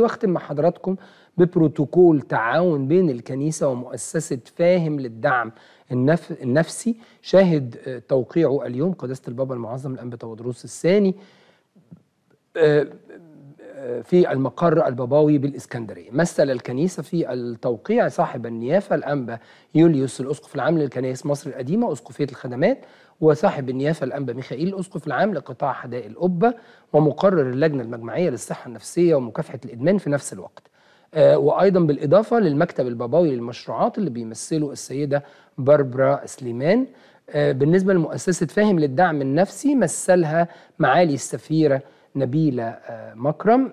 واختم مع حضراتكم ببروتوكول تعاون بين الكنيسة ومؤسسة فاهم للدعم النف... النفسي شاهد آه، توقيعه اليوم قداسة البابا المعظم الأنبا تودروس الثاني آه، في المقر الباباوي بالإسكندرية مثل الكنيسة في التوقيع صاحب النيافة الأنبا يوليوس الأسقف العام للكنائس مصر القديمة أسقفية الخدمات وصاحب النيافة الأنبا ميخائيل الأسقف العام لقطاع حدائق القبة ومقرر اللجنة المجمعية للصحة النفسية ومكافحة الإدمان في نفس الوقت آه، وأيضا بالإضافة للمكتب الباباوي للمشروعات اللي بيمثله السيدة باربرا سليمان آه، بالنسبة لمؤسسة فاهم للدعم النفسي مثلها معالي السفيرة نبيلة آه، مكرم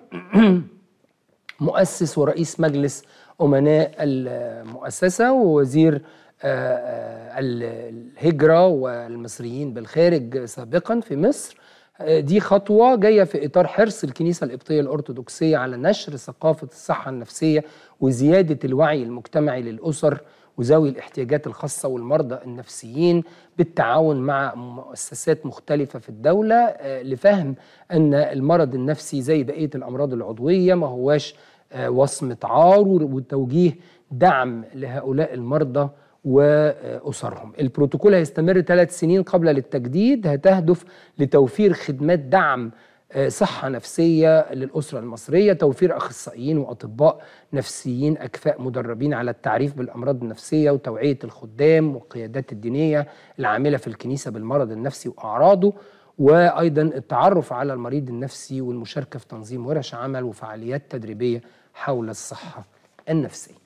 مؤسس ورئيس مجلس أمناء المؤسسة ووزير آه، آه، الهجرة والمصريين بالخارج سابقا في مصر دي خطوة جاية في إطار حرص الكنيسة القبطية الأرثوذكسية على نشر ثقافة الصحة النفسية وزيادة الوعي المجتمعي للأسر وذوي الاحتياجات الخاصة والمرضى النفسيين بالتعاون مع مؤسسات مختلفة في الدولة آه، لفهم أن المرض النفسي زي بقية الأمراض العضوية ما هواش آه، وصمة عار وتوجيه دعم لهؤلاء المرضى وأسرهم البروتوكول هيستمر ثلاث سنين قبل للتجديد هتهدف لتوفير خدمات دعم آه، صحة نفسية للأسرة المصرية توفير أخصائيين وأطباء نفسيين أكفاء مدربين على التعريف بالأمراض النفسية وتوعية الخدام والقيادات الدينية العاملة في الكنيسة بالمرض النفسي وأعراضه وأيضا التعرف على المريض النفسي والمشاركة في تنظيم ورش عمل وفعاليات تدريبية حول الصحة النفسية